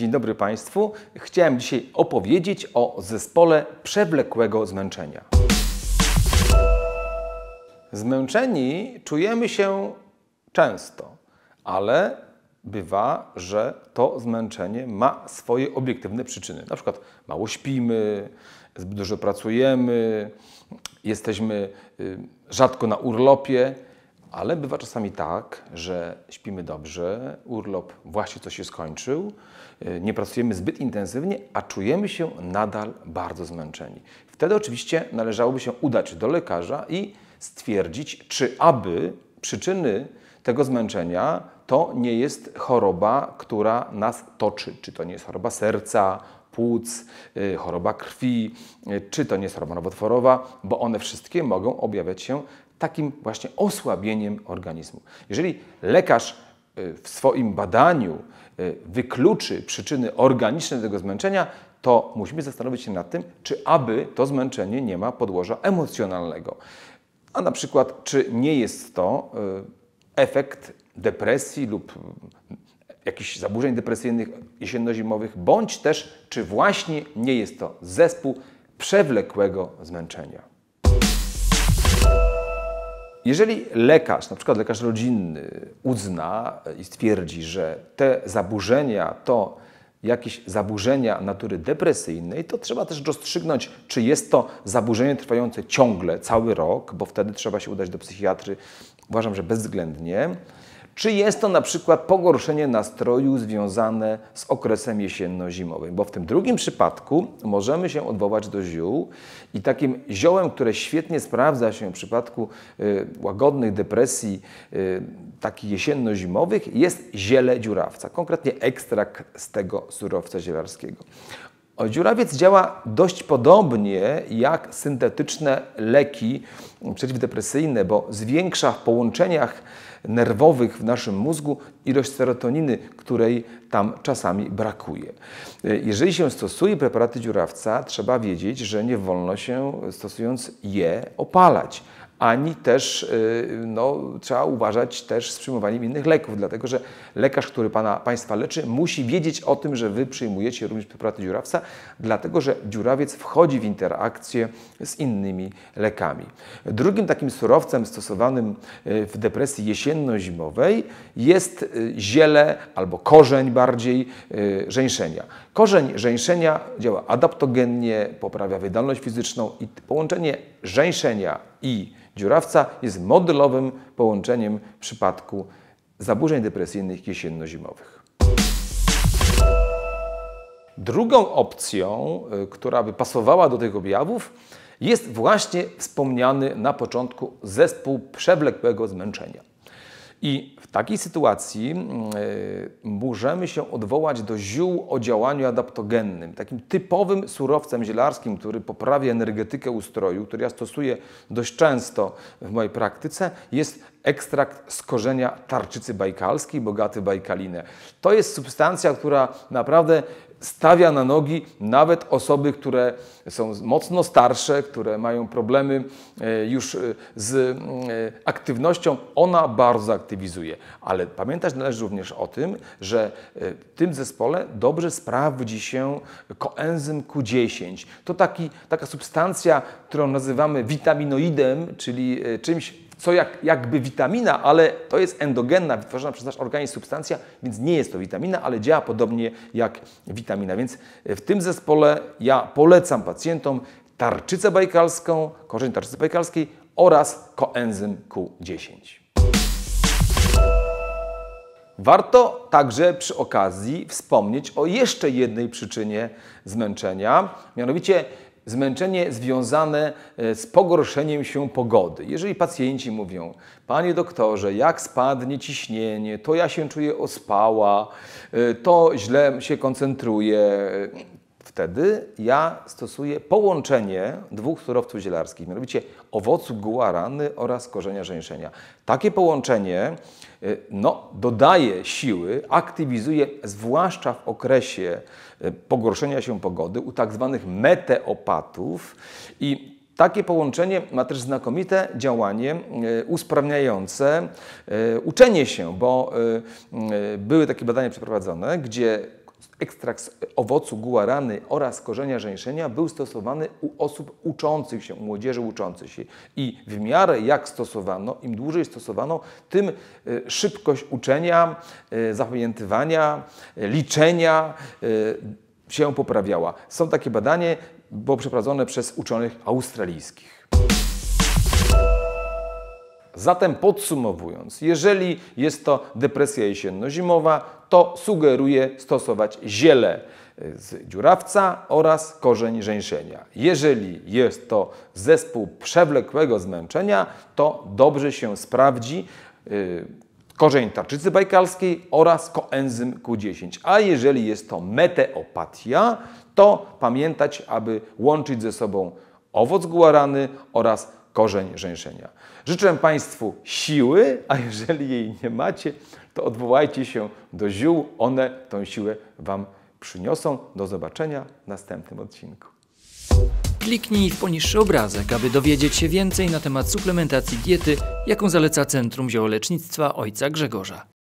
Dzień dobry Państwu. Chciałem dzisiaj opowiedzieć o zespole przewlekłego zmęczenia. Zmęczeni czujemy się często, ale bywa, że to zmęczenie ma swoje obiektywne przyczyny. Na przykład mało śpimy, zbyt dużo pracujemy, jesteśmy y, rzadko na urlopie. Ale bywa czasami tak, że śpimy dobrze, urlop właśnie coś się skończył, y, nie pracujemy zbyt intensywnie, a czujemy się nadal bardzo zmęczeni. Wtedy oczywiście należałoby się udać do lekarza i stwierdzić, czy aby przyczyny tego zmęczenia to nie jest choroba, która nas toczy, czy to nie jest choroba serca, płuc, y, choroba krwi, y, czy to nie jest choroba nowotworowa, bo one wszystkie mogą objawiać się takim właśnie osłabieniem organizmu. Jeżeli lekarz y, w swoim badaniu y, wykluczy przyczyny organiczne tego zmęczenia, to musimy zastanowić się nad tym, czy aby to zmęczenie nie ma podłoża emocjonalnego. A na przykład, czy nie jest to y, efekt depresji lub jakichś zaburzeń depresyjnych jesienno-zimowych, bądź też, czy właśnie nie jest to zespół przewlekłego zmęczenia. Jeżeli lekarz, na przykład lekarz rodzinny, uzna i stwierdzi, że te zaburzenia to jakieś zaburzenia natury depresyjnej, to trzeba też rozstrzygnąć, czy jest to zaburzenie trwające ciągle, cały rok, bo wtedy trzeba się udać do psychiatry, uważam, że bezwzględnie, czy jest to na przykład pogorszenie nastroju związane z okresem jesienno-zimowym? Bo w tym drugim przypadku możemy się odwołać do ziół i takim ziołem, które świetnie sprawdza się w przypadku y, łagodnych depresji y, takich jesienno-zimowych jest ziele dziurawca, konkretnie ekstrakt z tego surowca zielarskiego. Dziurawiec działa dość podobnie jak syntetyczne leki przeciwdepresyjne, bo zwiększa w połączeniach nerwowych w naszym mózgu, ilość serotoniny, której tam czasami brakuje. E, jeżeli się stosuje preparaty dziurawca, trzeba wiedzieć, że nie wolno się stosując je opalać, ani też y, no, trzeba uważać też z przyjmowaniem innych leków, dlatego że lekarz, który pana, Państwa leczy, musi wiedzieć o tym, że Wy przyjmujecie również preparaty dziurawca, dlatego że dziurawiec wchodzi w interakcję z innymi lekami. Drugim takim surowcem stosowanym y, w depresji jesienno-zimowej jest y, ziele albo korzeń bardziej żeńszenia. Korzeń żeńszenia działa adaptogennie, poprawia wydolność fizyczną i połączenie żeńszenia i dziurawca jest modelowym połączeniem w przypadku zaburzeń depresyjnych jesienno-zimowych. Drugą opcją, y, która by pasowała do tych objawów, jest właśnie wspomniany na początku zespół przewlekłego zmęczenia. I w takiej sytuacji mm, e, możemy się odwołać do ziół o działaniu adaptogennym, takim typowym surowcem zielarskim, który poprawia energetykę ustroju, który ja stosuję dość często w mojej praktyce, jest ekstrakt z korzenia tarczycy bajkalskiej, bogaty bajkalinę. To jest substancja, która naprawdę stawia na nogi nawet osoby, które są mocno starsze, które mają problemy e, już e, z e, aktywnością. Ona bardzo aktywizuje. Ale pamiętać należy również o tym, że w tym zespole dobrze sprawdzi się koenzym Q10. To taki, taka substancja, którą nazywamy witaminoidem, czyli czymś co jak, jakby witamina, ale to jest endogenna, wytworzona przez nasz organizm substancja, więc nie jest to witamina, ale działa podobnie jak witamina. Więc e, w tym zespole ja polecam pacjentom tarczycę bajkalską, korzeń tarczycy bajkalskiej oraz koenzym Q10. Warto także przy okazji wspomnieć o jeszcze jednej przyczynie zmęczenia, mianowicie zmęczenie związane e, z pogorszeniem się pogody. Jeżeli pacjenci mówią, panie doktorze, jak spadnie ciśnienie, to ja się czuję ospała, e, to źle się koncentruję, Wtedy ja stosuję połączenie dwóch surowców zielarskich, mianowicie owocu guarany oraz korzenia żeńszenia. Takie połączenie y, no, dodaje siły, aktywizuje, zwłaszcza w okresie y, pogorszenia się pogody u tak zwanych meteopatów i takie połączenie ma też znakomite działanie y, usprawniające uczenie się, bo były takie badania przeprowadzone, gdzie ekstrakt owocu guarany oraz korzenia żeńszenia był stosowany u osób uczących się, u młodzieży uczącej się. I w miarę jak stosowano, im dłużej stosowano, tym e, szybkość uczenia, e, zapamiętywania, e, liczenia się poprawiała. Są takie badanie, było przeprowadzone przez uczonych australijskich. Zatem podsumowując, jeżeli jest to depresja jesienno-zimowa, to sugeruje stosować ziele y, z dziurawca oraz korzeń żeńszenia. Jeżeli jest to zespół przewlekłego zmęczenia, to dobrze się sprawdzi y, korzeń tarczycy bajkalskiej oraz koenzym Q10. A jeżeli jest to meteopatia, to pamiętać, aby łączyć ze sobą owoc guarany oraz korzeń rzęszenia. Życzę Państwu siły, a jeżeli jej nie macie, to odwołajcie się do ziół, one tą siłę Wam przyniosą. Do zobaczenia w następnym odcinku. Kliknij w poniższy obrazek, aby dowiedzieć się więcej na temat suplementacji diety, jaką zaleca Centrum Ziołolecznictwa Ojca Grzegorza.